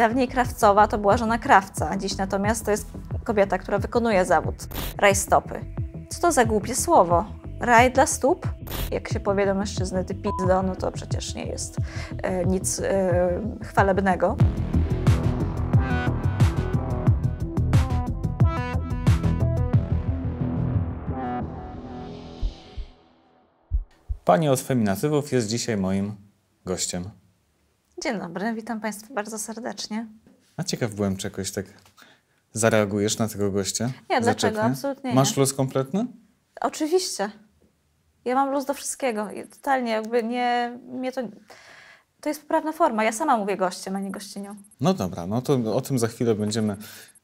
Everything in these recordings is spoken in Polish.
Dawniej krawcowa to była żona krawca, dziś natomiast to jest kobieta, która wykonuje zawód stopy. Co to za głupie słowo? Raj dla stóp? Jak się powie do mężczyzny ty pizdo, no to przecież nie jest e, nic e, chwalebnego. Pani od feminatywów jest dzisiaj moim gościem. Dzień dobry, witam Państwa bardzo serdecznie. A ciekaw byłem czegoś, tak zareagujesz na tego gościa? Nie, dlaczego? Zaczeknie. Absolutnie nie. Masz luz kompletny? Oczywiście. Ja mam luz do wszystkiego totalnie jakby nie, mnie to... To jest poprawna forma. Ja sama mówię gościem, a nie gościnią. No dobra, no to o tym za chwilę będziemy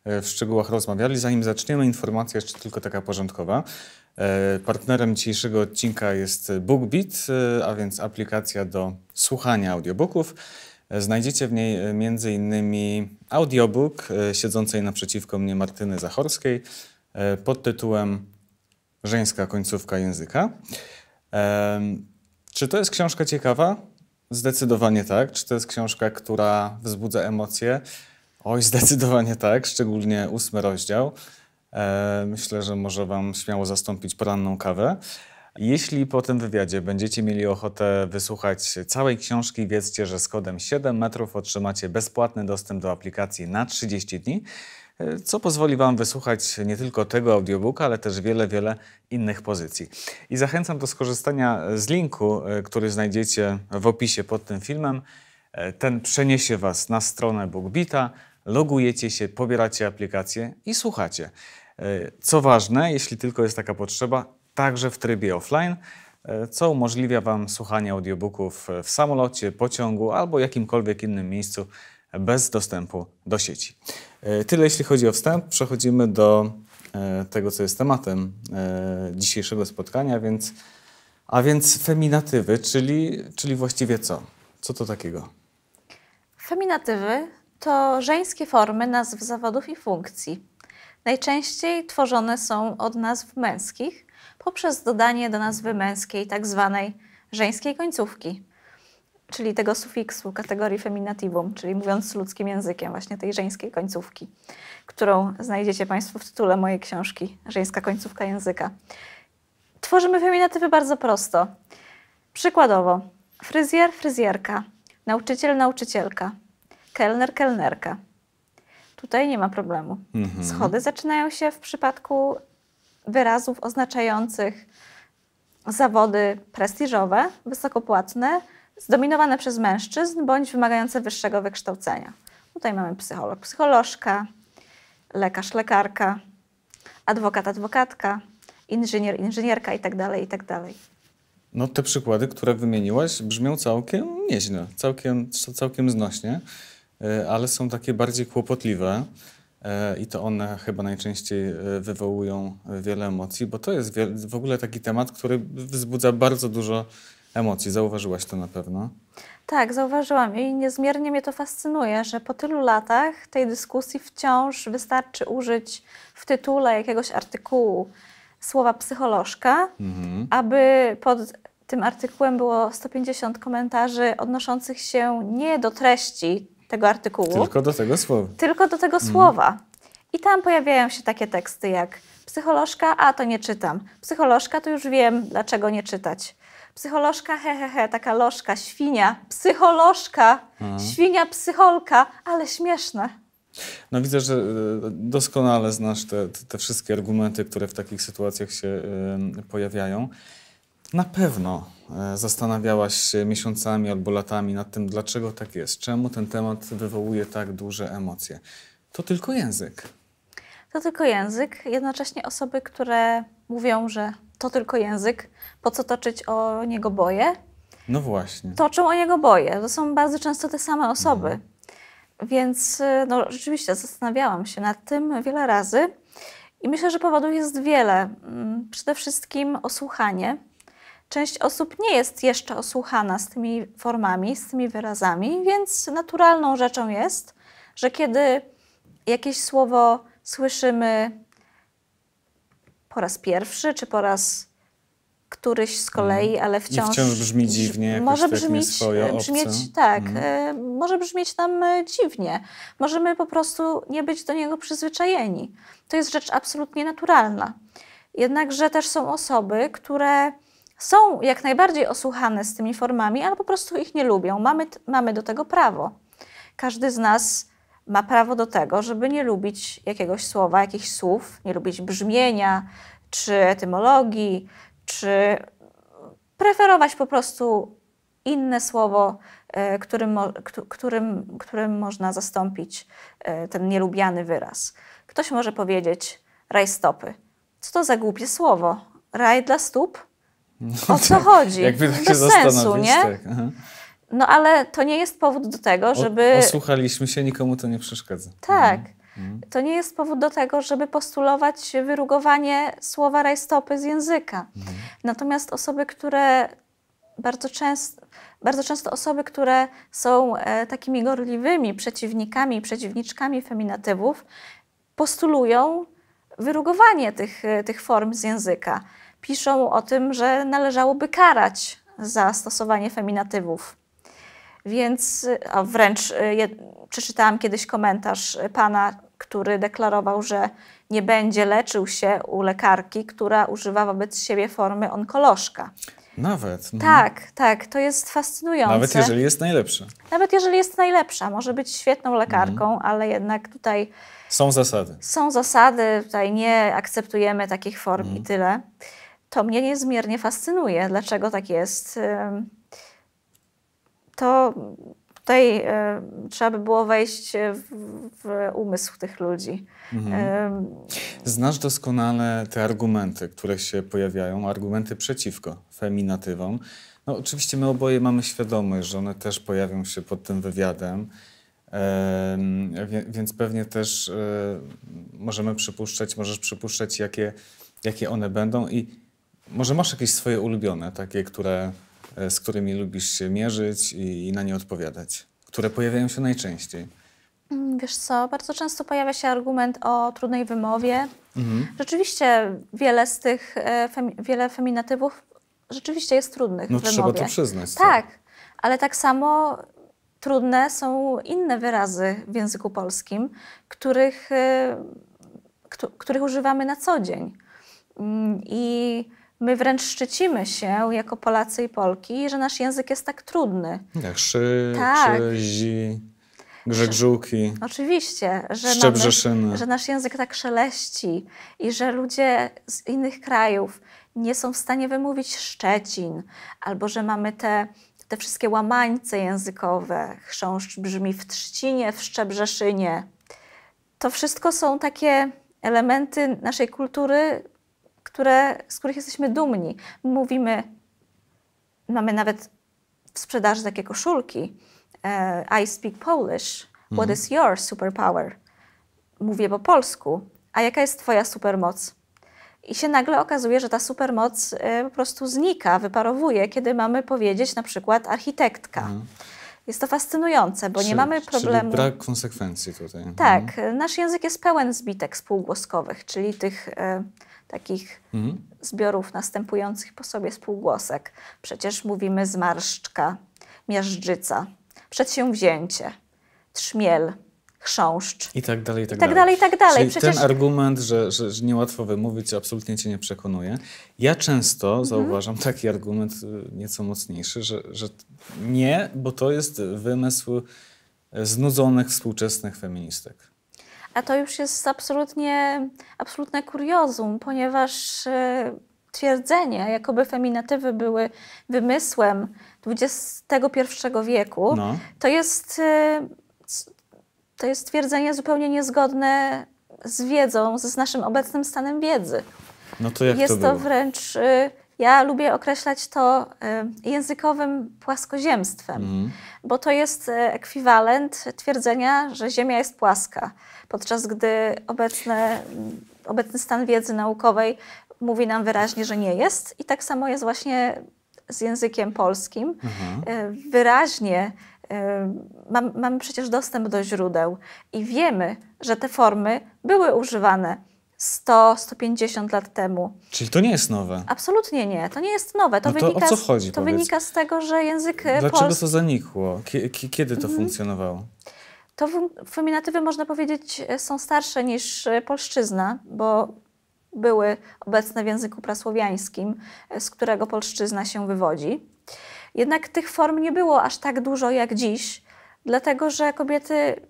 E, w szczegółach rozmawiali. Zanim zaczniemy, informacja jeszcze tylko taka porządkowa. E, partnerem dzisiejszego odcinka jest BookBeat, e, a więc aplikacja do słuchania audiobooków. Znajdziecie w niej m.in. audiobook siedzącej naprzeciwko mnie Martyny Zachorskiej pod tytułem Żeńska końcówka języka. Czy to jest książka ciekawa? Zdecydowanie tak. Czy to jest książka, która wzbudza emocje? Oj, zdecydowanie tak, szczególnie ósmy rozdział. E, myślę, że może Wam śmiało zastąpić poranną kawę. Jeśli po tym wywiadzie będziecie mieli ochotę wysłuchać całej książki, wiedzcie, że z kodem 7 metrów otrzymacie bezpłatny dostęp do aplikacji na 30 dni, e, co pozwoli Wam wysłuchać nie tylko tego audiobooka, ale też wiele, wiele innych pozycji. I zachęcam do skorzystania z linku, e, który znajdziecie w opisie pod tym filmem. Ten przeniesie Was na stronę BookBita, logujecie się, pobieracie aplikację i słuchacie. E, co ważne, jeśli tylko jest taka potrzeba, także w trybie offline, e, co umożliwia Wam słuchanie audiobooków w samolocie, pociągu albo jakimkolwiek innym miejscu bez dostępu do sieci. E, tyle jeśli chodzi o wstęp. Przechodzimy do tego, co jest tematem dzisiejszego spotkania, więc, a więc feminatywy, czyli, czyli właściwie co? Co to takiego? Feminatywy to żeńskie formy nazw zawodów i funkcji. Najczęściej tworzone są od nazw męskich poprzez dodanie do nazwy męskiej tzw. Tak żeńskiej końcówki, czyli tego sufiksu kategorii feminativum, czyli mówiąc ludzkim językiem, właśnie tej żeńskiej końcówki, którą znajdziecie Państwo w tytule mojej książki Żeńska końcówka języka. Tworzymy feminatywy bardzo prosto. Przykładowo, fryzjer, fryzjerka, nauczyciel, nauczycielka, kelner, kelnerka. Tutaj nie ma problemu. Mhm. Schody zaczynają się w przypadku wyrazów oznaczających zawody prestiżowe, wysokopłatne, zdominowane przez mężczyzn bądź wymagające wyższego wykształcenia. Tutaj mamy psycholog, psycholożka, lekarz, lekarka, adwokat, adwokatka, inżynier, inżynierka itd., tak itd. Tak no te przykłady, które wymieniłaś, brzmią całkiem nieźle, całkiem, całkiem znośnie. E, ale są takie bardziej kłopotliwe. E, I to one chyba najczęściej e, wywołują wiele emocji, bo to jest w ogóle taki temat, który wzbudza bardzo dużo emocji. Zauważyłaś to na pewno. Tak, zauważyłam i niezmiernie mnie to fascynuje, że po tylu latach tej dyskusji wciąż wystarczy użyć w tytule jakiegoś artykułu słowa psycholożka, mhm. aby pod tym artykułem było 150 komentarzy odnoszących się nie do treści tego artykułu. Tylko do tego słowa. Tylko do tego mhm. słowa. I tam pojawiają się takie teksty jak psycholożka, a to nie czytam. Psycholożka, to już wiem, dlaczego nie czytać. Psycholożka, he, he, he, taka lożka, świnia, psycholożka, mhm. świnia, psycholka, ale śmieszne. No widzę, że e, doskonale znasz te, te wszystkie argumenty, które w takich sytuacjach się pojawiają. Na pewno e, zastanawiałaś się miesiącami albo latami nad tym, dlaczego tak jest, czemu ten temat wywołuje tak duże emocje. To tylko język. To tylko język. Jednocześnie osoby, które mówią, że to tylko język, po co toczyć o niego boję? No właśnie. Toczą o niego boję. To są bardzo często te same osoby. Mhm. Więc e, no, rzeczywiście zastanawiałam się nad tym wiele razy i myślę, że powodów jest wiele. Mm, przede wszystkim osłuchanie część osób nie jest jeszcze osłuchana z tymi formami, z tymi wyrazami, więc naturalną rzeczą jest, że kiedy jakieś słowo słyszymy po raz pierwszy czy po raz któryś z kolei, mhm. ale wciąż, wciąż brzmi dziwnie, może brzmić, swoje, e, brzmieć, tak, mm. y, może brzmieć nam e, dziwnie. Możemy po prostu nie być do niego przyzwyczajeni. To jest rzecz absolutnie naturalna. Jednakże też są osoby, które są jak najbardziej osłuchane z tymi formami, ale po prostu ich nie lubią. Mamy, mamy do tego prawo. Każdy z nas ma prawo do tego, żeby nie lubić jakiegoś słowa, jakichś słów, nie lubić brzmienia, czy etymologii, czy preferować po prostu inne słowo, e, którym, którym, którym można zastąpić e, ten nielubiany wyraz. Ktoś może powiedzieć raj stopy. Co to za głupie słowo? Raj dla stóp? o co chodzi? Jakby tak Bez się sensu, nie? Tak. No ale to nie jest powód do tego, żeby... O, osłuchaliśmy się, nikomu to nie przeszkadza. Tak. Mhm. mhm. To nie jest powód do tego, żeby postulować wyrugowanie słowa rajstopy z języka. Mhm. Natomiast osoby, które bardzo często, bardzo często osoby, które są e, takimi gorliwymi przeciwnikami, przeciwniczkami feminatywów, postulują wyrugowanie tych, e, tych form z języka piszą o tym, że należałoby karać za stosowanie feminatywów. Więc a wręcz y, je, przeczytałam kiedyś komentarz pana, który deklarował, że nie będzie leczył się u lekarki, która używa wobec siebie formy onkolożka. Nawet. No. Tak, tak, to jest fascynujące. Nawet jeżeli jest najlepsza. Nawet jeżeli jest najlepsza, może być świetną lekarką, mhm. ale jednak tutaj. Są zasady. Są zasady, tutaj nie akceptujemy takich form mhm. i tyle to mnie niezmiernie fascynuje. Dlaczego tak jest? To tutaj trzeba by było wejść e, w, w umysł tych ludzi. Mhm. Znasz doskonale te argumenty, które się pojawiają, argumenty przeciwko feminatywom. No, oczywiście my oboje mamy świadomość, że one też pojawią się pod tym wywiadem. więc pewnie też e, możemy przypuszczać, możesz przypuszczać, jakie, jakie one będą. I może masz jakieś swoje ulubione, takie, które, e, z którymi lubisz się mierzyć i, i na nie odpowiadać? Które pojawiają się najczęściej? Mm, wiesz co, bardzo często pojawia się argument o trudnej wymowie. Mhm. Rzeczywiście wiele z tych, e, femi wiele feminatywów rzeczywiście jest trudnych no, w wymowie. trzeba to przyznać. Tak, co? Tak, ale tak samo trudne są inne wyrazy w języku polskim, których, e, których używamy na co dzień. Mm, I my wręcz szczycimy się jako Polacy i Polki, że nasz język jest tak trudny. Jak szy, tak. zi, grzegżółki. Oczywiście, że, mamy, że nasz język tak szeleści i że ludzie z innych krajów nie są w stanie wymówić Szczecin, albo że mamy te, te wszystkie łamańce językowe. Chrząszcz brzmi w Trzcinie, w Szczebrzeszynie. To wszystko są takie elementy naszej kultury, które, z których jesteśmy dumni. Mówimy, mamy nawet w sprzedaży takie koszulki e, I speak Polish, what mhm. is your superpower? Mówię po polsku, a jaka jest twoja supermoc? I się nagle okazuje, że ta supermoc e, po prostu znika, wyparowuje, kiedy mamy powiedzieć na przykład architektka. Mhm. Jest to fascynujące, bo czyli, nie mamy problemu. Czyli brak konsekwencji tutaj. Tak, mhm. nasz język jest pełen zbitek spółgłoskowych, czyli tych e, takich mhm. zbiorów następujących po sobie spółgłosek. Przecież mówimy zmarszczka, miażdżyca, przedsięwzięcie, trzmiel, chrząszcz. I tak dalej, i tak, I tak dalej. dalej. I tak dalej. Czyli Przecież... ten argument, że, że, że niełatwo wymówić, absolutnie cię nie przekonuje. Ja często mhm. zauważam taki argument y, nieco mocniejszy, że, że nie, bo to jest wymysł y, znudzonych współczesnych feministek. A to już jest absolutnie, absolutne kuriozum, ponieważ y, twierdzenie, jakoby feminatywy były wymysłem XXI wieku, no. to, jest, y, to jest twierdzenie zupełnie niezgodne z wiedzą, z naszym obecnym stanem wiedzy. No to jak jest to, było? to wręcz y, ja lubię określać to e, językowym płaskoziemstwem, mhm. bo to jest e, ekwiwalent twierdzenia, że Ziemia jest płaska, podczas gdy obecne, obecny stan wiedzy naukowej mówi nam wyraźnie, że nie jest. I tak samo jest właśnie z językiem polskim. Mhm. E, wyraźnie mamy przecież dostęp do źródeł i wiemy, że te formy były używane 100-150 lat temu. Czyli to nie jest nowe? Absolutnie nie, to nie jest nowe. To, no to wynika, o co chodzi? Z, to wynika z tego, że język e, Dlaczego to zanikło? kiedy to mhm. funkcjonowało? To feminatywy, można powiedzieć, e, są starsze niż e, polszczyzna, bo były obecne w języku prasłowiańskim, z którego polszczyzna się wywodzi. Jednak tych form nie było aż tak dużo jak dziś, dlatego że kobiety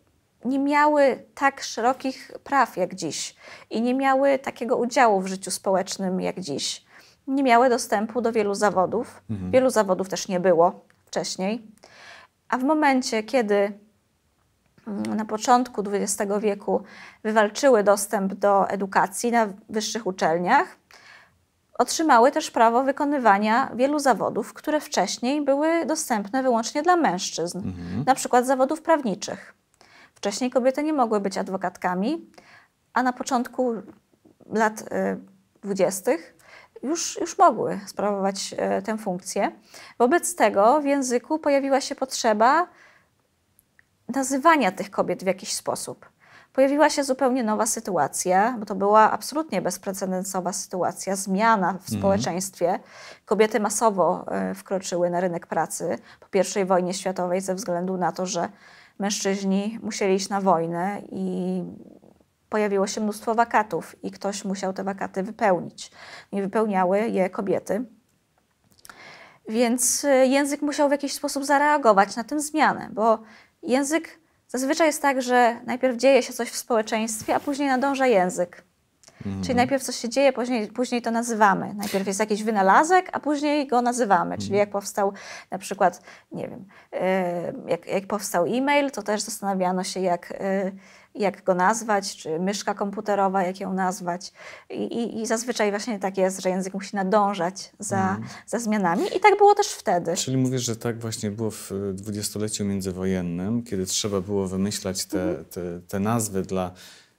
nie miały tak szerokich praw jak dziś i nie miały takiego udziału w życiu społecznym jak dziś. Nie miały dostępu do wielu zawodów. Mhm. Wielu zawodów też nie było wcześniej. A w momencie, kiedy mm, na początku XX wieku wywalczyły dostęp do edukacji na wyższych uczelniach, otrzymały też prawo wykonywania wielu zawodów, które wcześniej były dostępne wyłącznie dla mężczyzn, mhm. na przykład zawodów prawniczych. Wcześniej kobiety nie mogły być adwokatkami, a na początku lat y, dwudziestych już, już mogły sprawować y, tę funkcję. Wobec tego w języku pojawiła się potrzeba nazywania tych kobiet w jakiś sposób. Pojawiła się zupełnie nowa sytuacja, bo to była absolutnie bezprecedensowa sytuacja, zmiana w mhm. społeczeństwie. Kobiety masowo y, wkroczyły na rynek pracy po I wojnie światowej ze względu na to, że mężczyźni musieli iść na wojnę i pojawiło się mnóstwo wakatów i ktoś musiał te wakaty wypełnić. Nie wypełniały je kobiety. Więc y, język musiał w jakiś sposób zareagować na tę zmianę, bo język zazwyczaj jest tak, że najpierw dzieje się coś w społeczeństwie, a później nadąża język. Mhm. Czyli najpierw coś się dzieje, później, później to nazywamy. Najpierw jest jakiś wynalazek, a później go nazywamy. Czyli mhm. jak powstał na przykład, nie wiem, e, jak, jak powstał e-mail, to też zastanawiano się, jak e, jak go nazwać, czy myszka komputerowa, jak ją nazwać. I, i, I, zazwyczaj właśnie tak jest, że język musi nadążać za, mhm. za zmianami i tak było też wtedy. Czyli mówisz, że tak właśnie było w e, dwudziestoleciu międzywojennym, kiedy trzeba było wymyślać te, mhm. te, te nazwy dla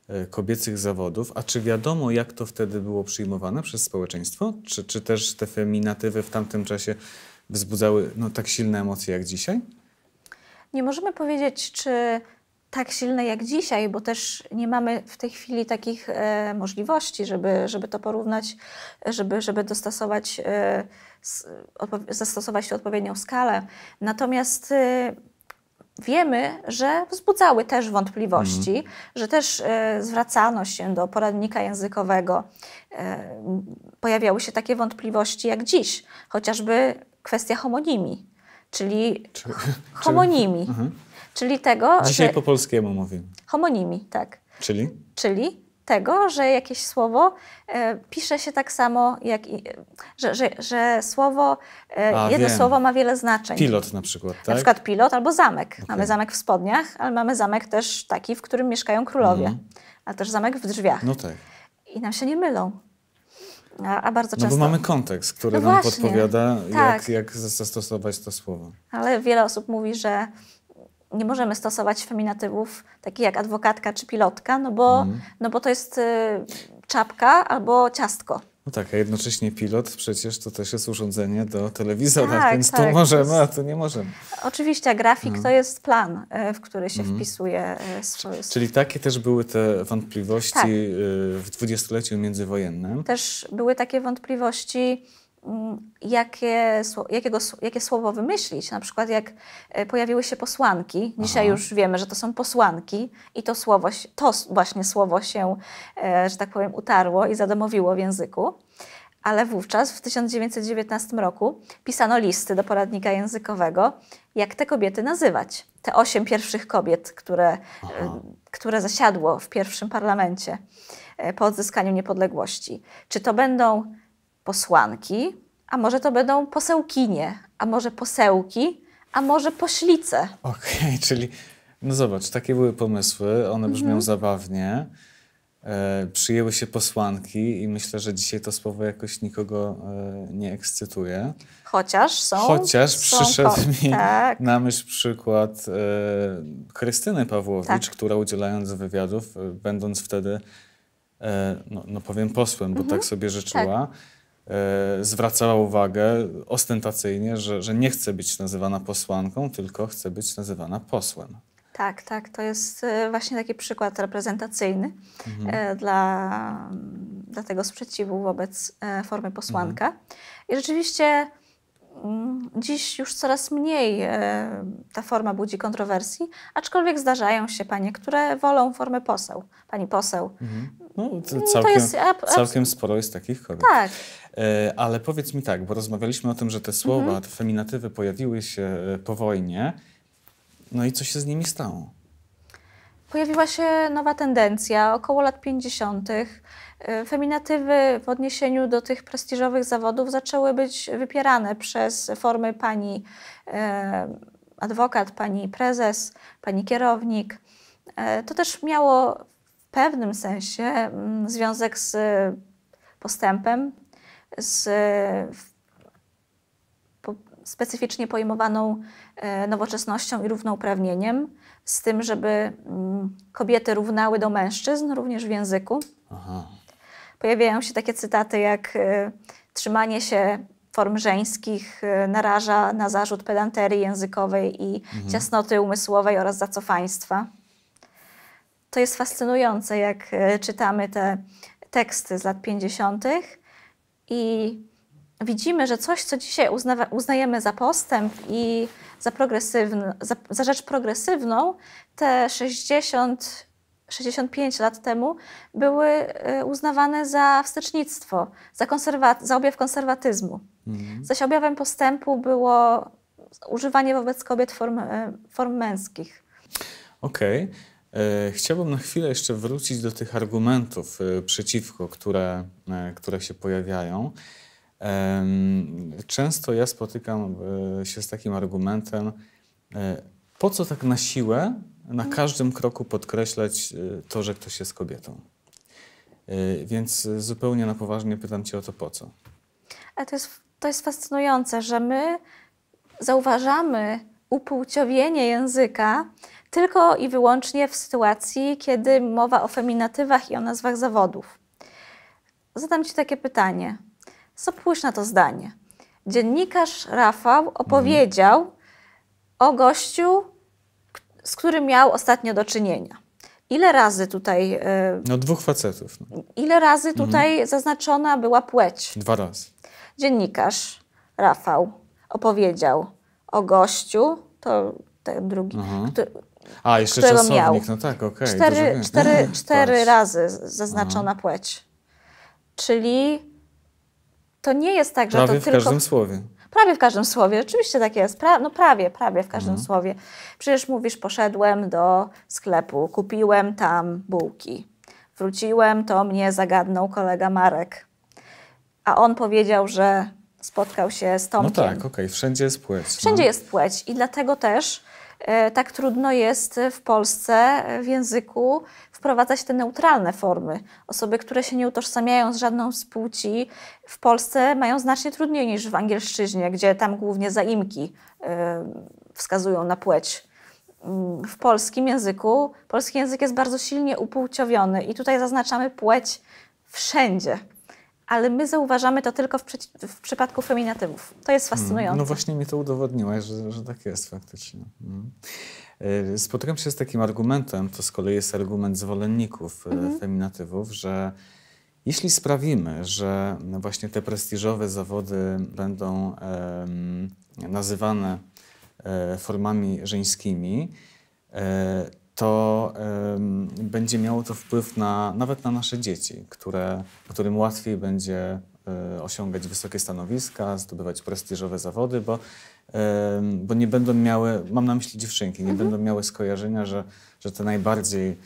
E, kobiecych zawodów, a czy wiadomo, jak to wtedy było przyjmowane przez społeczeństwo? Czy, czy też te feminatywy w tamtym czasie wzbudzały no, tak silne emocje jak dzisiaj? Nie możemy powiedzieć, czy tak silne jak dzisiaj, bo też nie mamy w tej chwili takich e, możliwości, żeby, żeby to porównać, żeby, żeby dostosować, e, z, zastosować odpowiednią skalę. Natomiast e, wiemy, że wzbudzały też wątpliwości, mm. że też e, zwracano się do poradnika językowego. E, pojawiały się takie wątpliwości jak dziś, chociażby kwestia homonimii, czyli czy, homonimii, czy, mhm. czyli tego, Dzisiaj że, po polskiemu mówimy. Homonimii, tak. Czyli? Czyli tego, że jakieś słowo e, pisze się tak samo, jak i, że, że, że słowo, e, A, jedno wiem. słowo ma wiele znaczeń. Pilot na przykład, tak? Na przykład pilot albo zamek. Okay. Mamy zamek w spodniach, ale mamy zamek też taki, w którym mieszkają królowie. Mm. Ale też zamek w drzwiach. No tak. I nam się nie mylą. A, a bardzo no często... bo mamy kontekst, który no nam właśnie, podpowiada, tak. jak, jak zastosować to słowo. Ale wiele osób mówi, że nie możemy stosować feminatywów takich jak adwokatka czy pilotka, no bo, mhm. no bo to jest y, czapka albo ciastko. No tak, a jednocześnie pilot przecież to też jest urządzenie do telewizora, tak, więc tak, to możemy, to jest... a to nie możemy. Oczywiście, a grafik no. to jest plan, y, w który się mm. wpisuje y, swoje... Czyli takie też były te wątpliwości tak. w dwudziestoleciu międzywojennym? Też były takie wątpliwości jakie, jakiego, jakie słowo wymyślić. Na przykład jak e, pojawiły się posłanki, dzisiaj Aha. już wiemy, że to są posłanki i to słowo, to właśnie słowo się, e, że tak powiem, utarło i zadomowiło w języku. Ale wówczas, w 1919 roku, pisano listy do poradnika językowego, jak te kobiety nazywać. Te osiem pierwszych kobiet, które, e, które zasiadło w pierwszym parlamencie po odzyskaniu niepodległości. Czy to będą posłanki, a może to będą posełkinie, a może posełki, a może poślice. Okej, okay, czyli no zobacz, takie były pomysły, one mhm. brzmią mm -hmm. zabawnie. E, przyjęły się posłanki i myślę, że dzisiaj to słowo jakoś nikogo e, nie ekscytuje. Chociaż są. Chociaż są przyszedł po... mi tak. na myśl przykład e, Krystyny Pawłowicz, tak. która udzielając wywiadów, e, będąc wtedy, e, no, no, powiem posłem, bo mm -hmm. tak sobie życzyła. Tak E, zwracała uwagę ostentacyjnie, że, że nie chce być nazywana posłanką, tylko chce być nazywana posłem. Tak, tak. To jest e, właśnie taki przykład reprezentacyjny mhm. E, dla, dla tego sprzeciwu wobec formy posłanka. Mhm. I rzeczywiście dziś już coraz mniej e, ta forma budzi kontrowersji, aczkolwiek zdarzają się panie, które wolą formę poseł. Pani poseł. Mhm. No, mm, to całkiem, to jest, całkiem sporo jest takich kobiet. Tak. E, ale powiedz mi tak, bo rozmawialiśmy o tym, że te słowa, mhm. te feminatywy pojawiły się e, po wojnie. No i co się z nimi stało? pojawiła się nowa tendencja około lat 50. E, feminatywy w odniesieniu do tych prestiżowych zawodów zaczęły być wypierane przez formy pani e, adwokat, pani prezes, pani kierownik. E, to też miało w pewnym sensie mm, związek z postępem, z specyficznie pojmowaną nowoczesnością i równouprawnieniem z tym, żeby mm, kobiety równały do mężczyzn, również w języku. Aha. Pojawiają się takie cytaty jak y, trzymanie się form żeńskich y, naraża na zarzut pedanterii językowej i mhm. ciasnoty umysłowej oraz zacofaństwa. To jest fascynujące, jak y, czytamy te teksty z lat 50. i widzimy, że coś, co dzisiaj uznajemy za postęp i za, progresywny, za, za rzecz progresywną te 60 65 lat temu były e, uznawane za wstecznictwo, za, konserwat- za objaw konserwatyzmu. Mhm. Zaś objawem postępu było używanie wobec kobiet form, e, form męskich. Okej. Okay. E, chciałbym na chwilę jeszcze wrócić do tych argumentów przeciwko, które, które się pojawiają. Często ja spotykam e, się z takim argumentem, e, po co tak na siłę na każdym kroku podkreślać e, to, że ktoś jest kobietą. Więc zupełnie na poważnie pytam Cię o to, po co. Ale to jest, to jest fascynujące, że my zauważamy upłciowienie języka tylko i wyłącznie w sytuacji, kiedy mowa o feminatywach i o nazwach zawodów. Zadam Ci takie pytanie. Spójrz na to zdanie. Dziennikarz Rafał opowiedział mhm. o gościu, z którym miał ostatnio do czynienia. Ile razy tutaj. E, no, dwóch facetów. No. Ile razy mhm. tutaj mhm. zaznaczona była płeć? Dwa razy. Dziennikarz Rafał opowiedział o gościu, to ten drugi, mhm. który, a, jeszcze czasownik, miał. no tak, okej. Okay, cztery, cztery, no, cztery razy zaznaczona Aha. Mhm. płeć. Czyli to nie jest tak, że prawie to tylko... Prawie w każdym słowie. Prawie w każdym słowie, oczywiście tak jest. Pra... No prawie, prawie w każdym mhm. słowie. Przecież mówisz, poszedłem do sklepu, kupiłem tam bułki. Wróciłem, to mnie zagadnął kolega Marek. A on powiedział, że spotkał się z Tomkiem. No tak, okej, okay. wszędzie jest płeć. No. Wszędzie no. jest płeć i dlatego też e, tak trudno jest w Polsce w języku wprowadzać te neutralne formy. Osoby, które się nie utożsamiają z żadną z płci, w Polsce mają znacznie trudniej niż w angielszczyźnie, gdzie tam głównie zaimki y, wskazują na płeć. Mm, w polskim języku, polski język jest bardzo silnie upłciowiony i tutaj zaznaczamy płeć wszędzie ale my zauważamy to tylko w, w przypadku feminatywów. To jest mm, no fascynujące. No właśnie mi to udowodniłaś, że, że tak jest faktycznie. Mm. E, spotykam się z takim argumentem, to z kolei jest argument zwolenników e, mhm. feminatywów, że jeśli sprawimy, że właśnie te prestiżowe zawody będą e, nazywane e, formami żeńskimi, e, to będzie miało to wpływ na, nawet na nasze dzieci, które, którym łatwiej będzie y, osiągać wysokie stanowiska, zdobywać prestiżowe zawody, bo, bo nie będą miały, mam na myśli dziewczynki, nie mhm. będą miały skojarzenia, że, że te najbardziej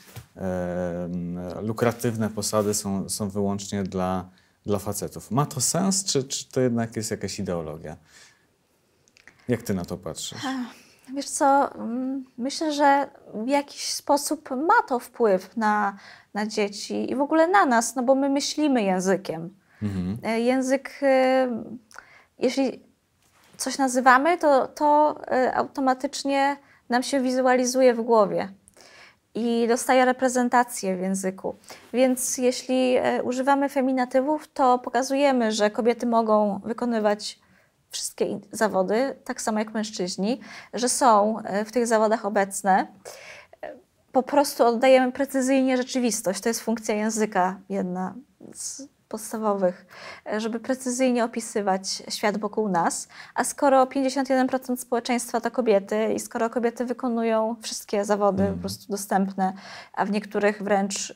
lukratywne posady są, są wyłącznie dla, dla facetów. Ma to sens, czy, czy to jednak jest jakaś ideologia? Jak ty na to patrzysz? Wiesz co, mm, myślę, że w jakiś sposób ma to wpływ na, na dzieci i w ogóle na nas, no bo my myślimy językiem. Mhm. E, język, y, jeśli coś nazywamy, to, to y, automatycznie nam się wizualizuje w głowie i dostaje reprezentację w języku. Więc jeśli e, używamy feminatywów, to pokazujemy, że kobiety mogą wykonywać wszystkie zawody, tak samo jak mężczyźni, że są e, w tych zawodach obecne. E, po prostu oddajemy precyzyjnie rzeczywistość. To jest funkcja języka, jedna z podstawowych, e, żeby precyzyjnie opisywać świat wokół nas. A skoro 51% społeczeństwa to kobiety i skoro kobiety wykonują wszystkie zawody mm. po prostu dostępne, a w niektórych wręcz y,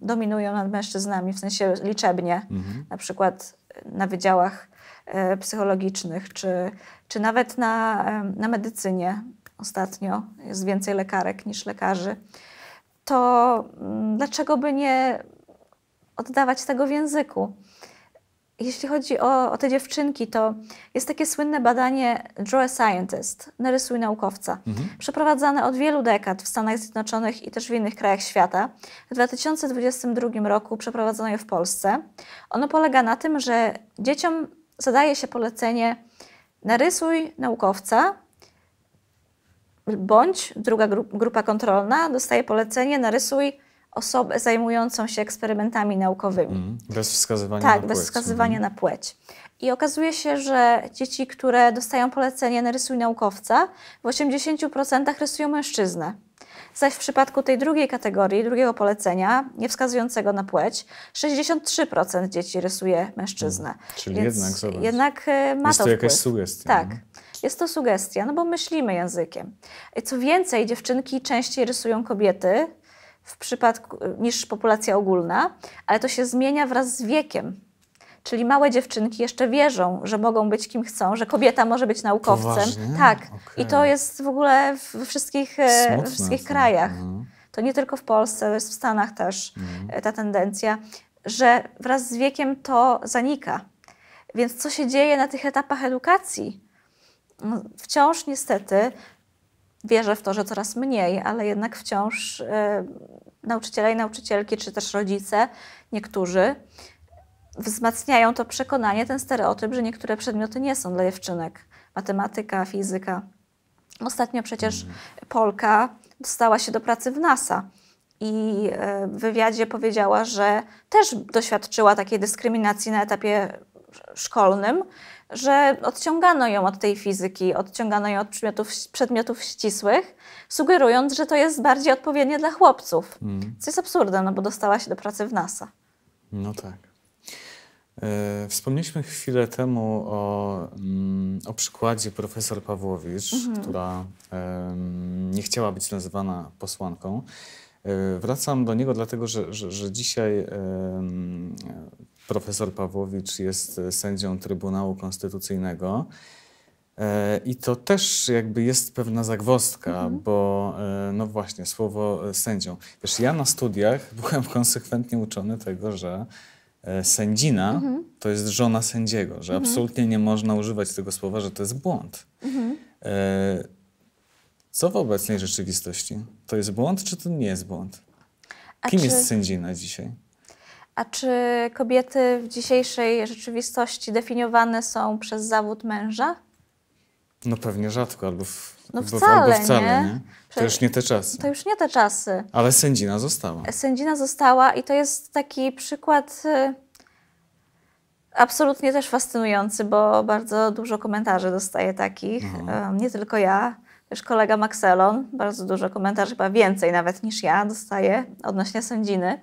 dominują nad mężczyznami, w sensie liczebnie, mm. na przykład na wydziałach E, psychologicznych, czy, czy nawet na, na medycynie ostatnio jest więcej lekarek niż lekarzy, to mm, dlaczego by nie oddawać tego w języku? Jeśli chodzi o, o te dziewczynki, to jest takie słynne badanie Draw a Scientist, narysuj naukowca, mhm. przeprowadzane od wielu dekad w Stanach Zjednoczonych i też w innych krajach świata. W 2022 roku przeprowadzono je w Polsce. Ono polega na tym, że dzieciom zadaje się polecenie narysuj naukowca, bądź druga grupa kontrolna dostaje polecenie narysuj osobę zajmującą się eksperymentami naukowymi. Mhm. bez wskazywania tak, na płeć. Tak, bez wskazywania mhm. na płeć. I okazuje się, że dzieci, które dostają polecenie narysuj naukowca, w 80% rysują mężczyznę zaś w przypadku tej drugiej kategorii, drugiego polecenia, nie wskazującego na płeć, 63% dzieci rysuje mężczyznę. Hmm, czyli Więc jednak, jednak e, ma jest to, to jakaś sugestia. Tak. No? Jest to sugestia, no bo myślimy językiem. Co więcej, dziewczynki częściej rysują kobiety w przypadku, niż populacja ogólna, ale to się zmienia wraz z wiekiem. Czyli małe dziewczynki jeszcze wierzą, że mogą być kim chcą, że kobieta może być naukowcem. Poważnie? Tak. Okay. I to jest w ogóle we wszystkich, e, we wszystkich krajach. Mhm. To nie tylko w Polsce, to jest w Stanach też mhm. e, ta tendencja, że wraz z wiekiem to zanika. Więc co się dzieje na tych etapach edukacji? No, wciąż niestety wierzę w to, że coraz mniej, ale jednak wciąż y, nauczyciele i nauczycielki, czy też rodzice, niektórzy wzmacniają to przekonanie, ten stereotyp, że niektóre przedmioty nie są dla dziewczynek. Matematyka, fizyka. Ostatnio przecież mhm. Polka dostała się do pracy w NASA i e, w wywiadzie powiedziała, że też doświadczyła takiej dyskryminacji na etapie szkolnym, że odciągano ją od tej fizyki, odciągano ją od przedmiotów, przedmiotów ścisłych, sugerując, że to jest bardziej odpowiednie dla chłopców. Mhm. Co jest absurdem, no bo dostała się do pracy w NASA. No tak. E, wspomnieliśmy chwilę temu o, mm, o przykładzie profesor Pawłowicz, mhm. która nie chciała być nazywana posłanką. E, wracam do niego dlatego, że, że, że dzisiaj profesor Pawłowicz jest sędzią Trybunału Konstytucyjnego. E, I to też jakby jest pewna zagwozdka, mhm. bo no właśnie, słowo sędzią. Wiesz, ja na studiach byłem konsekwentnie uczony tego, że E, sędzina mhm. to jest żona sędziego, że mhm. absolutnie nie można używać tego słowa, że to jest błąd. Mhm. E, co w obecnej rzeczywistości? To jest błąd, czy to nie jest błąd? A Kim czy, jest sędzina dzisiaj? A czy kobiety w dzisiejszej rzeczywistości definiowane są przez zawód męża? No pewnie rzadko, albo, w, no wcale, albo wcale, nie? nie? To już nie te czasy. To już nie te czasy. Ale sędzina została. Sędzina została i to jest taki przykład y, absolutnie też fascynujący, bo bardzo dużo komentarzy dostaję takich. Mhm. Nie tylko ja, też kolega Maxelon, bardzo dużo komentarzy, chyba więcej nawet niż ja dostaje odnośnie sędziny.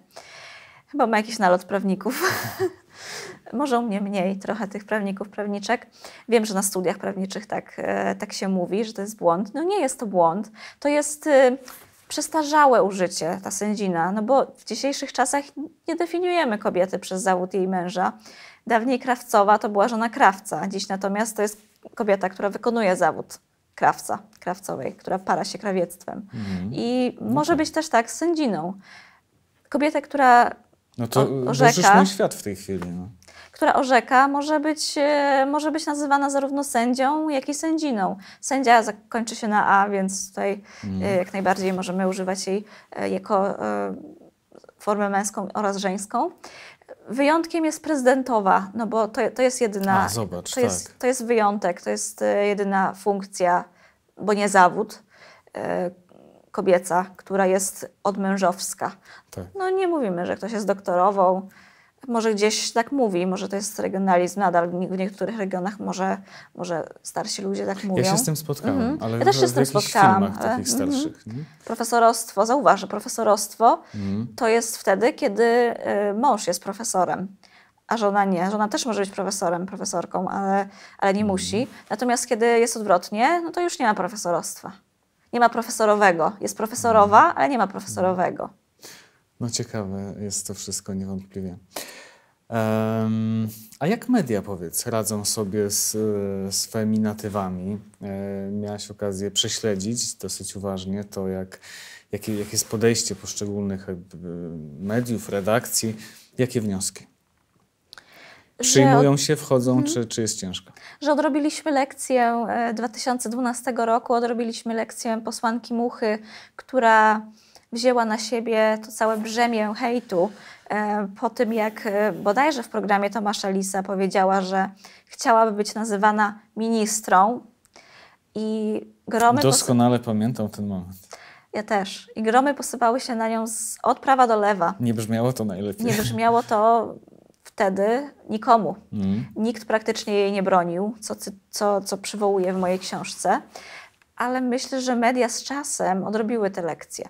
Chyba ma jakiś nalot prawników. Może u mnie mniej trochę tych prawników, prawniczek. Wiem, że na studiach prawniczych tak, e, tak się mówi, że to jest błąd. No nie jest to błąd. To jest y, przestarzałe użycie, ta sędzina, no bo w dzisiejszych czasach nie definiujemy kobiety przez zawód jej męża. Dawniej krawcowa to była żona krawca, dziś natomiast to jest kobieta, która wykonuje zawód krawca, krawcowej, która para się krawiectwem. Mhm. I no tak. może tak. być też tak z sędziną. Kobieta, która no to orzeka... mój świat w tej chwili. No która orzeka, może być, e, może być nazywana zarówno sędzią, jak i sędziną. Sędzia zakończy się na A, więc tutaj e, mm. jak najbardziej możemy używać jej e, jako formę męską oraz żeńską. Wyjątkiem jest prezydentowa, no bo to, to jest jedyna. A, zobacz, to, jest, tak. to jest wyjątek, to jest jedyna funkcja, bo nie zawód kobieca, która jest odmężowska. Tak. No nie mówimy, że ktoś jest doktorową, może gdzieś tak mówi, może to jest regionalizm nadal, w niektórych regionach może, może starsi ludzie tak mówią. Ja się z tym spotkałam, mm -hmm. ale ja też się z tym spotkałam. takich mhm. starszych. Mm -hmm. Profesorostwo, zauważę. profesorostwo mm. to jest wtedy, kiedy y, mąż jest profesorem, a żona nie. Żona też może być profesorem, profesorką, ale, ale nie mhm. musi. Natomiast kiedy jest odwrotnie, no to już nie ma profesorostwa. Nie ma profesorowego. Jest profesorowa, mhm. ale nie ma profesorowego. No ciekawe jest to wszystko niewątpliwie. Um, a jak media, powiedz, radzą sobie z, z e, feminatywami? E, miałaś okazję prześledzić dosyć uważnie to, jak, jakie, jakie jest podejście poszczególnych e, mediów, redakcji. Jakie wnioski? Przyjmują się, wchodzą, hmm. czy, czy jest ciężko? Że odrobiliśmy lekcję 2012 e, roku, odrobiliśmy lekcję posłanki Muchy, która wzięła na siebie to całe brzemię hejtu e, po tym, jak e, bodajże w programie Tomasza Lisa powiedziała, że chciałaby być nazywana ministrą i gromy... Doskonale posu... pamiętam ten moment. Ja też. I gromy posypały się na nią z, od prawa do lewa. Nie brzmiało to najlepiej. Nie brzmiało to wtedy nikomu. Mm. Nikt praktycznie jej nie bronił, co, co, co przywołuję w mojej książce. Ale myślę, że media z czasem odrobiły te lekcje.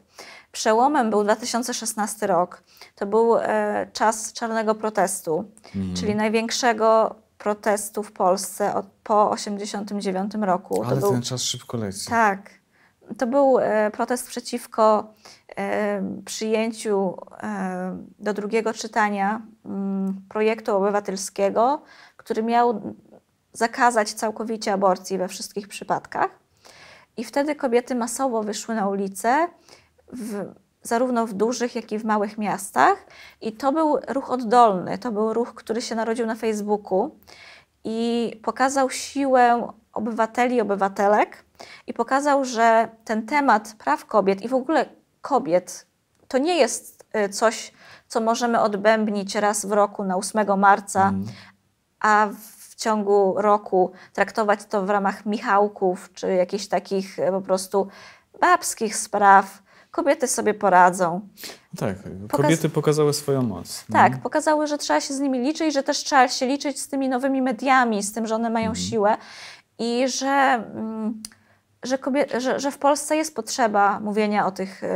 Przełomem był 2016 rok. To był e, czas czarnego protestu, mhm. czyli największego protestu w Polsce od, po 1989 roku. Ale to ten był, czas szybko leci. Tak. To był e, protest przeciwko e, przyjęciu e, do drugiego czytania m, mm, projektu obywatelskiego, który miał zakazać całkowicie aborcji we wszystkich przypadkach. I wtedy kobiety masowo wyszły na ulicę w, zarówno w dużych, jak i w małych miastach. I to był ruch oddolny, to był ruch, który się narodził na Facebooku i pokazał siłę obywateli i obywatelek i pokazał, że ten temat praw kobiet i w ogóle kobiet to nie jest y, coś, co możemy odbębnić raz w roku na 8 marca, mm. a w ciągu roku traktować to w ramach Michałków czy jakichś takich y, po prostu babskich spraw kobiety sobie poradzą. Tak, kobiety pokazały swoją moc. Tak, mhm. pokazały, że trzeba się z nimi liczyć, i że też trzeba się liczyć z tymi nowymi mediami, z tym, że one mają mhm. siłę i że, mm, że, kobiet, że, że, w Polsce jest potrzeba mówienia o tych y,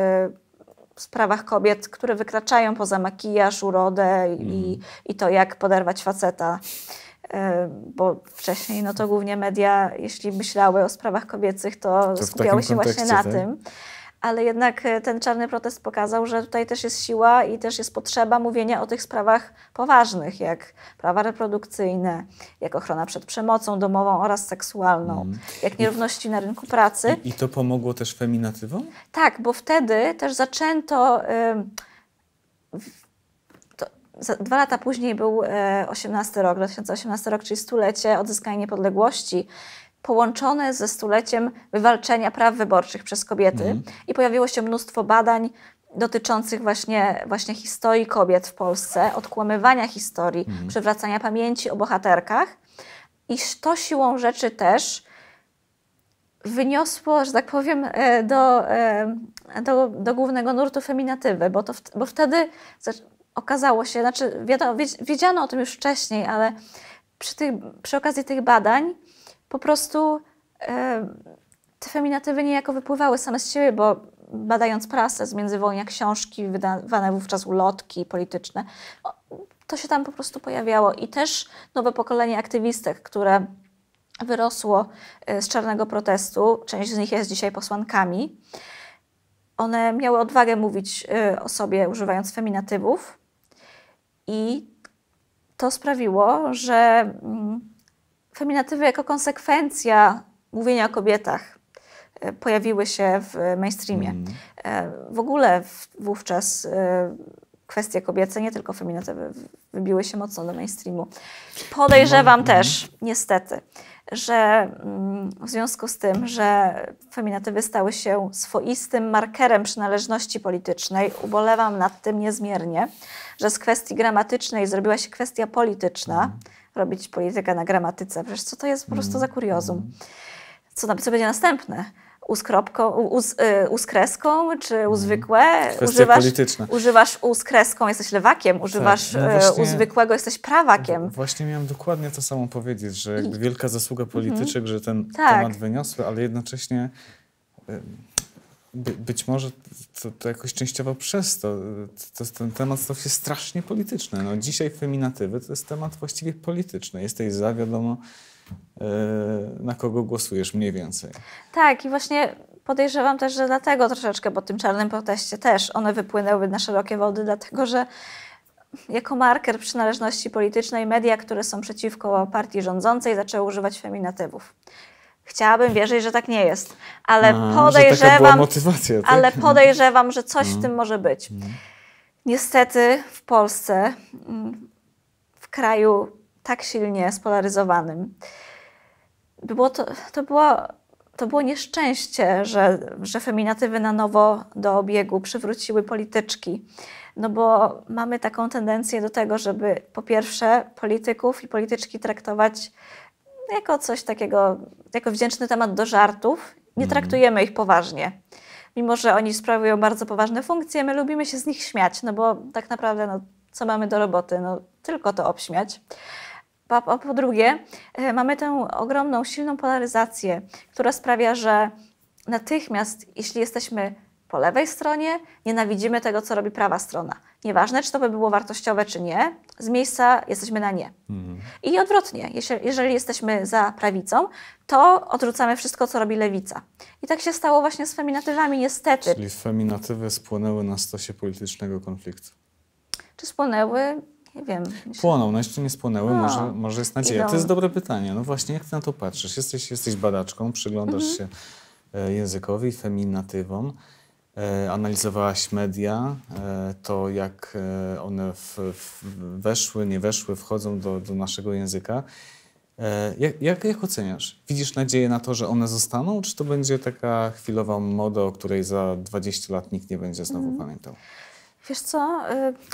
sprawach kobiet, które wykraczają poza makijaż, urodę i, mhm. i to, jak poderwać faceta y, bo wcześniej no to głównie media, jeśli myślały o sprawach kobiecych, to, to skupiały się właśnie na tak? tym ale jednak e, ten czarny protest pokazał, że tutaj też jest siła i też jest potrzeba mówienia o tych sprawach poważnych, jak prawa reprodukcyjne, jak ochrona przed przemocą domową oraz seksualną, mm. jak nierówności I, na rynku pracy. I, I, to pomogło też feminatywom? Tak, bo wtedy też zaczęto. to, za, dwa lata później był e, y, 18 rok, 2018 rok, czyli stulecie odzyskania niepodległości połączone ze stuleciem wywalczenia praw wyborczych przez kobiety mhm. i pojawiło się mnóstwo badań dotyczących właśnie, właśnie historii kobiet w Polsce, odkłamywania historii, mm. przywracania pamięci o bohaterkach. I to siłą rzeczy też wyniosło, że tak powiem, e, do, e, do, do głównego nurtu feminatywy, bo, to, bo wtedy okazało się, znaczy wiadomo, wiedziano o tym już wcześniej, ale przy, tych, przy okazji tych badań po prostu e, te feminatywy niejako wypływały same z siebie, bo badając prasę z międzywojnia, książki, wydawane wówczas ulotki polityczne, to się tam po prostu pojawiało. I też nowe pokolenie aktywistek, które wyrosło e, z czarnego protestu, część z nich jest dzisiaj posłankami, one miały odwagę mówić e, o sobie używając feminatywów i to sprawiło, że mm, feminatywy jako konsekwencja mówienia o kobietach e, pojawiły się w mainstreamie. Mhm. E, w ogóle wówczas e, kwestie kobiece, nie tylko feminatywy, wybiły się mocno do mainstreamu. Podejrzewam mhm. też, niestety, że mm, w związku z tym, że feminatywy stały się swoistym markerem przynależności politycznej, ubolewam nad tym niezmiernie, że z kwestii gramatycznej zrobiła się kwestia polityczna. Mhm robić politykę na gramatyce. Wiesz, co to jest po prostu za mm, kuriozum? Mm. Co, co będzie następne? U z, kropką, y, u, z, u z kreską, czy mm. u zwykłe? używasz, polityczna. używasz u z kreską, jesteś lewakiem, tak, używasz tak, no y, właśnie, u zwykłego, jesteś prawakiem. Właśnie miałem dokładnie to samo powiedzieć, że jakby wielka zasługa mhm. polityczek, że ten tak. temat wyniosły, ale jednocześnie y, by, być może to, to, jakoś częściowo przez to, to, to, ten temat stał się strasznie polityczny. No, dzisiaj feminatywy to jest temat właściwie polityczny. Jesteś za, wiadomo, yy, na kogo głosujesz mniej więcej. Tak i właśnie podejrzewam też, że dlatego troszeczkę po tym czarnym proteście też one wypłynęły na szerokie wody, dlatego że jako marker przynależności politycznej media, które są przeciwko partii rządzącej, zaczęły używać feminatywów. Chciałabym wierzyć, że tak nie jest, ale A, podejrzewam, tak? ale mhm. podejrzewam, że coś w mm. tym może być. Mm. Niestety w Polsce, mm, w kraju tak silnie spolaryzowanym, było to, to, było, to było nieszczęście, że, że feminatywy na nowo do obiegu przywróciły polityczki. No bo mamy taką tendencję do tego, żeby po pierwsze polityków i polityczki traktować jako coś takiego, jako wdzięczny temat do żartów. Nie mhm. traktujemy ich poważnie. Mimo, że oni sprawują bardzo poważne funkcje, my lubimy się z nich śmiać, no bo tak naprawdę, no, co mamy do roboty? No, tylko to obśmiać. A, a po drugie, e, mamy tę ogromną, silną polaryzację, która sprawia, że natychmiast, jeśli jesteśmy po lewej stronie, nienawidzimy tego, co robi prawa strona. Nieważne, czy to by było wartościowe, czy nie, z miejsca jesteśmy na nie. Mhm. I odwrotnie, jeżeli, jesteśmy za prawicą, to odrzucamy wszystko, co robi lewica. I tak się stało właśnie z feminatywami, niestety. Czyli feminatywy spłonęły na stosie politycznego konfliktu. Czy spłonęły? Nie wiem. Myślę... Płoną, no jeszcze nie spłonęły, no. może, może jest nadzieja. Idą. To jest dobre pytanie. No właśnie, jak ty na to patrzysz? Jesteś, jesteś badaczką, przyglądasz mhm. się e, językowi, feminatywom. E, analizowałaś media, e, to jak e, one w, w weszły, nie weszły, wchodzą do, do naszego języka. Jak, jak, jak oceniasz? Widzisz nadzieję na to, że one zostaną, czy to będzie taka chwilowa moda, o której za 20 lat nikt nie będzie znowu mm. pamiętał? Wiesz co,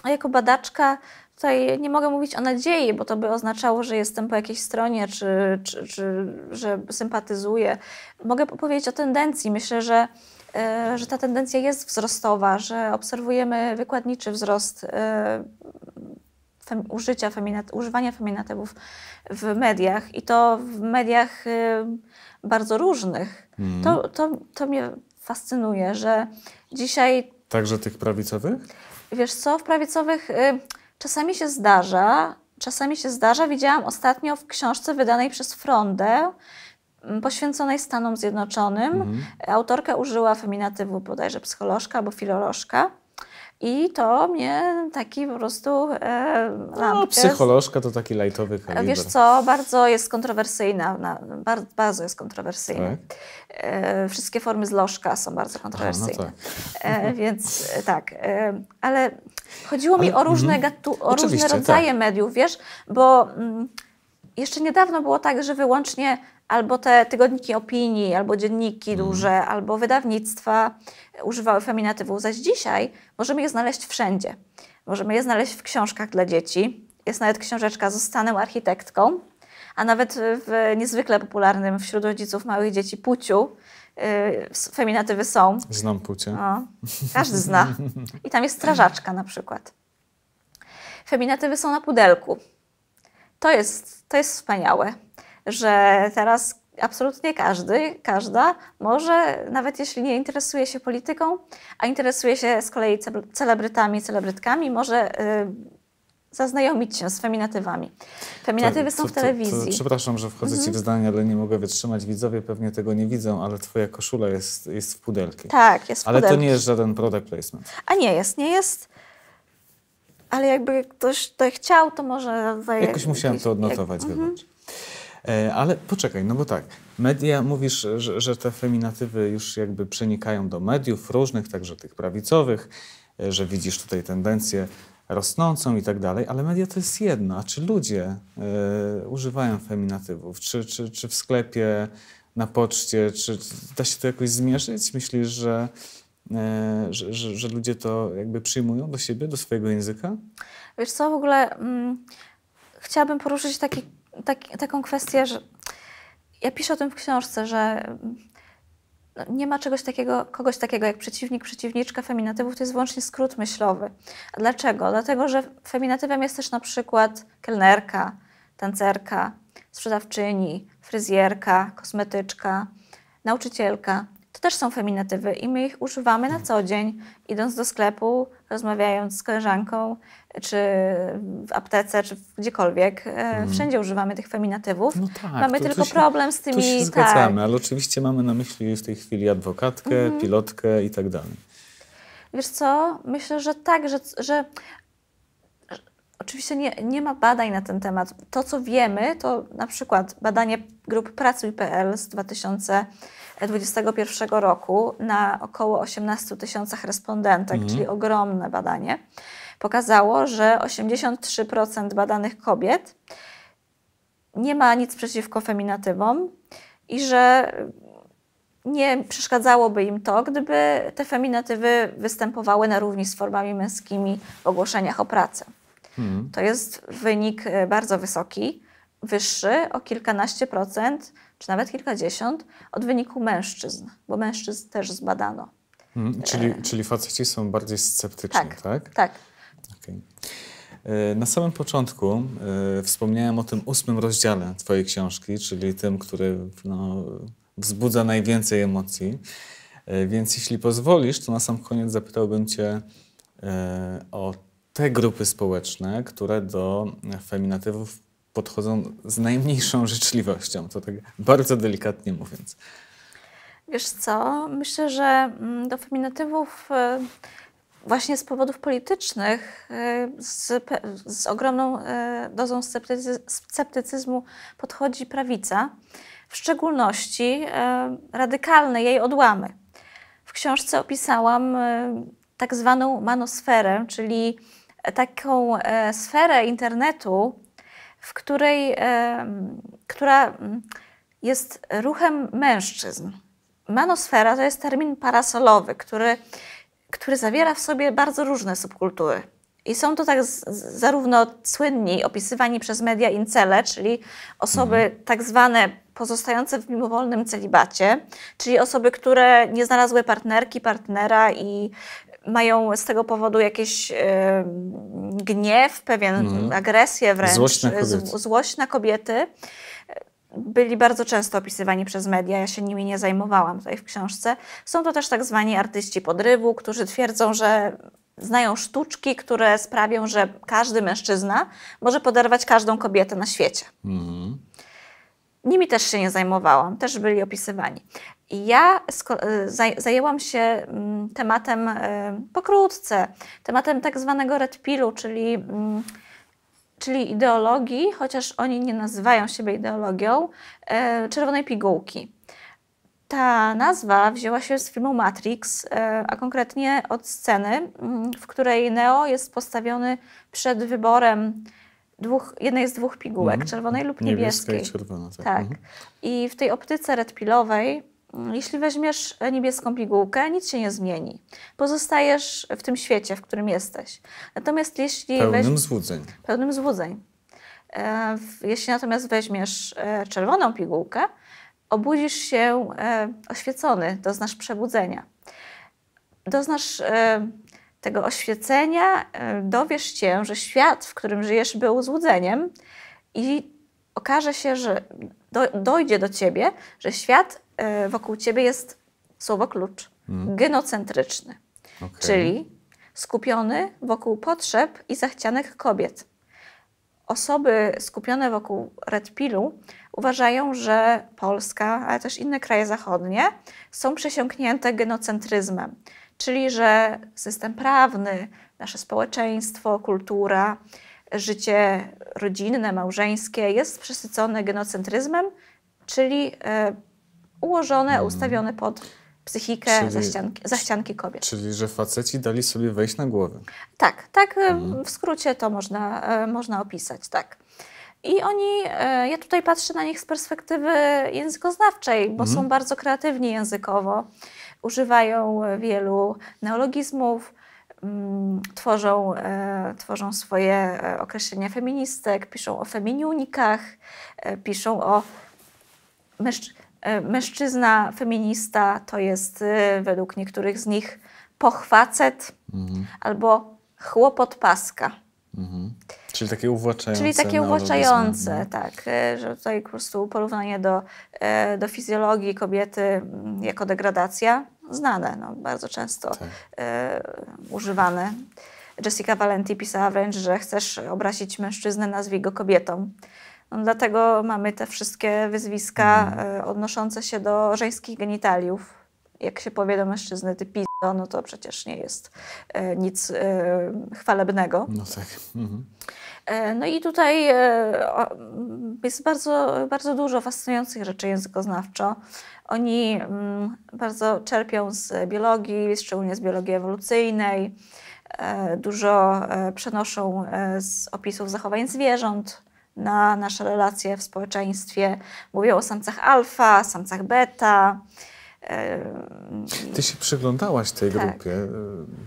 jako badaczka tutaj nie mogę mówić o nadziei, bo to by oznaczało, że jestem po jakiejś stronie, czy, czy, czy że sympatyzuję. Mogę powiedzieć o tendencji. Myślę, że E, że ta tendencja jest wzrostowa, że obserwujemy wykładniczy wzrost e, użycia używania feminatywów w mediach i to w mediach e, bardzo różnych. Mm. To, to, to mnie fascynuje, że dzisiaj. Także tych prawicowych? Wiesz co, w prawicowych czasami się zdarza, czasami się zdarza. Widziałam ostatnio w książce wydanej przez Frondę poświęconej Stanom Zjednoczonym. Mhm. Autorka użyła feminatywu bodajże psycholożka albo filolożka. I to mnie taki po prostu e, No, psycholożka to taki lajtowy kaliber. Wiesz co, bardzo jest kontrowersyjna, na, bardzo, bardzo jest kontrowersyjna. Tak? E, wszystkie formy z lożka są bardzo no kontrowersyjne. A, no tak. E, więc e, tak, e, ale chodziło mi o różne, mm, o różne rodzaje tak. mediów, wiesz, bo... Mm, jeszcze niedawno było tak, że wyłącznie albo te tygodniki opinii, albo dzienniki mhm. duże, albo wydawnictwa używały feminatywu, zaś dzisiaj możemy je znaleźć wszędzie. Możemy je znaleźć w książkach dla dzieci. Jest nawet książeczka Zostanę architektką, a nawet w niezwykle popularnym wśród rodziców małych dzieci Puciu yy, feminatywy są. Znam Pucie. każdy zna. I tam jest strażaczka na przykład. Feminatywy są na pudelku. To jest, to jest wspaniałe że teraz absolutnie każdy, każda może, nawet jeśli nie interesuje się polityką, a interesuje się z kolei celebrytami, celebrytkami, może y, zaznajomić się z feminatywami. Feminatywy tak, to, są to, w telewizji. To, przepraszam, że wchodzę mhm. Ci w mhm. zdanie, ale nie mogę wytrzymać. Widzowie pewnie tego nie widzą, ale Twoja koszula jest, jest w pudelki. Tak, jest w pudelki. Ale to nie jest żaden product placement. A nie jest, nie jest. Ale jakby ktoś to chciał, to może... Jakoś musiałem to odnotować. Jak, mhm. E, ale poczekaj, no bo tak, media, mówisz, że, że te feminatywy już jakby przenikają do mediów różnych, także tych prawicowych, e, że widzisz tutaj tendencję rosnącą i tak dalej, ale media to jest jedno. A czy ludzie y, używają feminatywów? Czy, czy, czy w sklepie, na poczcie, czy da się to jakoś zmierzyć? Myślisz, że, y, że, że, że, ludzie to jakby przyjmują do siebie, do swojego języka? Wiesz co, w ogóle mm, chciałabym poruszyć taki tak, taką kwestię, że ja piszę o tym w książce, że no, nie ma czegoś takiego, kogoś takiego jak przeciwnik, przeciwniczka feminatywów, to jest wyłącznie skrót myślowy. A dlaczego? Dlatego, że feminatywem jest też na przykład kelnerka, tancerka, sprzedawczyni, fryzjerka, kosmetyczka, nauczycielka też są feminatywy i my ich używamy na co dzień, idąc do sklepu, rozmawiając z koleżanką, czy w aptece, czy gdziekolwiek. E, mhm. Wszędzie używamy tych feminatywów. No tak, mamy tylko się, problem z tymi... się tak. zgadzamy, tak. ale oczywiście mamy na myśli w tej chwili adwokatkę, mm pilotkę i tak dalej. Wiesz co, myślę, że tak, że, że Oczywiście nie, nie ma badań na ten temat. To, co wiemy, to na przykład badanie grup Pracuj.pl z 2021 roku na około 18 tysiącach respondentek, mm. czyli ogromne badanie, pokazało, że 83% badanych kobiet nie ma nic przeciwko feminatywom i że nie przeszkadzałoby im to, gdyby te feminatywy występowały na równi z formami męskimi w ogłoszeniach o pracę. Hmm. To jest wynik e, bardzo wysoki, wyższy o kilkanaście procent, czy nawet kilkadziesiąt od wyniku mężczyzn, bo mężczyzn też zbadano. Hmm, e, czyli, e... czyli faceci są bardziej sceptyczni, tak? Tak. tak. Okay. E, na samym początku y, wspomniałem o tym ósmym rozdziale Twojej książki, czyli tym, który no, wzbudza najwięcej emocji. Y, więc jeśli pozwolisz, to na sam koniec zapytałbym Cię y, o te grupy społeczne, które do feminatywów podchodzą z najmniejszą życzliwością, to tak bardzo delikatnie mówiąc. Wiesz co, myślę, że mm, do feminatywów y, właśnie z powodów politycznych, y, z, z ogromną y, dozą sceptycyzmu podchodzi prawica, w szczególności radykalne jej odłamy. W książce opisałam tak zwaną manosferę, czyli taką e, sferę internetu, w której, e, która mm, jest ruchem mężczyzn. Manosfera to jest termin parasolowy, który, który zawiera w sobie bardzo różne subkultury. I są to tak z, zarówno słynni, opisywani przez media incele, czyli osoby mhm. tak zwane pozostające w mimowolnym celibacie, czyli osoby, które nie znalazły partnerki, partnera i mają z tego powodu jakiś e, y, gniew, pewien mhm. agresję wręcz, złość na kobiety. Złość na kobiety byli bardzo często opisywani przez media, ja się nimi nie zajmowałam tutaj w książce. Są to też tak zwani artyści podrywu, którzy twierdzą, że znają sztuczki, które sprawią, że każdy mężczyzna może poderwać każdą kobietę na świecie. Mm Nimi też się nie zajmowałam, też byli opisywani. Ja y, zajęłam się mm, tematem y, pokrótce, tematem tak zwanego red pillu, czyli, mm, czyli ideologii, chociaż oni nie nazywają siebie ideologią, y, czerwonej pigułki. Ta nazwa wzięła się z filmu Matrix, a konkretnie od sceny, mm, w której Neo jest postawiony przed wyborem dwóch, jednej z dwóch pigułek, mm -hmm. czerwonej lub niebieskiej. Niebieska i czerwona, tak. tak. Mm -hmm. I w tej optyce redpilowej, mm, jeśli weźmiesz niebieską pigułkę, nic się nie zmieni. Pozostajesz w tym świecie, w którym jesteś. Natomiast jeśli... Pełnym weź... złudzeń. Pełnym złudzeń. E, jeśli natomiast weźmiesz e, czerwoną pigułkę, obudzisz się e, oświecony, doznasz przebudzenia. Doznasz tego oświecenia e, dowiesz się, że świat, w którym żyjesz, był złudzeniem i okaże się, że do, dojdzie do ciebie, że świat e, wokół ciebie jest słowo klucz hmm. genocentryczny, okay. czyli skupiony wokół potrzeb i zachcianek kobiet. Osoby skupione wokół Red Pillu uważają, że Polska, ale też inne kraje zachodnie są przesiąknięte genocentryzmem, czyli że system prawny, nasze społeczeństwo, kultura, życie rodzinne, małżeńskie jest przesycone genocentryzmem, czyli e, ułożone, hmm. ustawione pod psychikę czyli, za, ścianki, za ścianki kobiet. Czyli, że faceci dali sobie wejść na głowę. Tak, tak hmm. w skrócie to można, e, można opisać, tak. I oni, ja tutaj patrzę na nich z perspektywy językoznawczej, bo mhm. są bardzo kreatywni językowo używają e, wielu neologizmów, mm, tworzą, e, tworzą swoje e, określenia feministek, piszą o feminiunikach, piszą o mężczyzna feminista to jest według niektórych z nich pochwacet mhm. albo chłopot paska. Mhm. Czyli takie uwłaczające. Czyli takie uwłaczające, no. tak. Że tutaj po prostu porównanie do, do fizjologii kobiety mm, jako degradacja znane, no, bardzo często tak. y, używane. Jessica Valenti pisała wręcz, że chcesz obrazić mężczyznę, nazwij go kobietą. No, dlatego mamy te wszystkie wyzwiska y, odnoszące się do żeńskich genitaliów. Jak się powie do mężczyzny, ty pizdo, no to przecież nie jest y, nic chwalebnego. No tak. Mhm. E, no i tutaj e, jest bardzo, bardzo dużo fascynujących rzeczy językoznawczo. Oni mm, bardzo czerpią z biologii, szczególnie z biologii ewolucyjnej. E, dużo przenoszą z opisów zachowań zwierząt na nasze relacje w społeczeństwie. Mówią o samcach alfa, samcach beta, ty się przyglądałaś tej tak. grupie.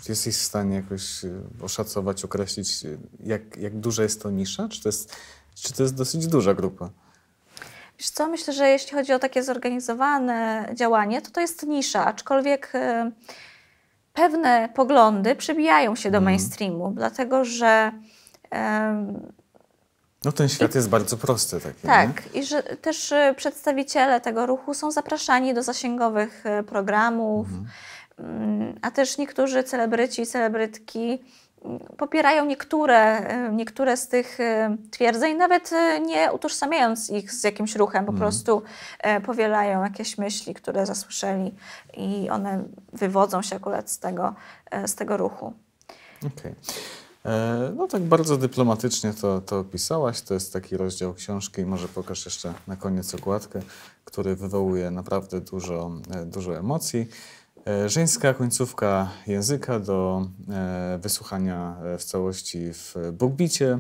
Jesteś w stanie jakoś e, oszacować, określić, e, jak, jak duża jest to nisza? Czy to jest, czy to jest dosyć duża grupa? Wiesz co, myślę, że jeśli chodzi o takie zorganizowane działanie, to to jest nisza, aczkolwiek e, pewne poglądy przebijają się do mhm. mainstreamu, mm. dlatego że no ten świat I... jest bardzo prosty. Taki, tak, nie? i że też e, przedstawiciele tego ruchu są zapraszani do zasięgowych e, programów, mhm. Mm, a też niektórzy celebryci i celebrytki mm, popierają niektóre, e, niektóre z tych twierdzeń, nawet nie utożsamiając ich z jakimś ruchem, po mhm. prostu powielają jakieś myśli, które zasłyszeli i one wywodzą się akurat z tego, z tego ruchu. Okay. E, no tak bardzo dyplomatycznie to, to opisałaś. To jest taki rozdział książki. Może pokaż jeszcze na koniec okładkę, który wywołuje naprawdę dużo, e, dużo emocji. E, Żeńska końcówka języka do wysłuchania w całości w Bookbicie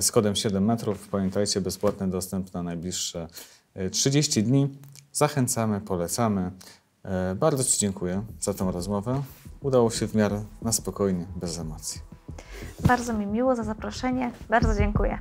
z kodem 7 metrów. Pamiętajcie, bezpłatny dostęp na najbliższe 30 dni. Zachęcamy, polecamy. Bardzo Ci dziękuję za tę rozmowę. Udało się w miarę na spokojnie, bez emocji. Bardzo mi miło za zaproszenie. Bardzo dziękuję.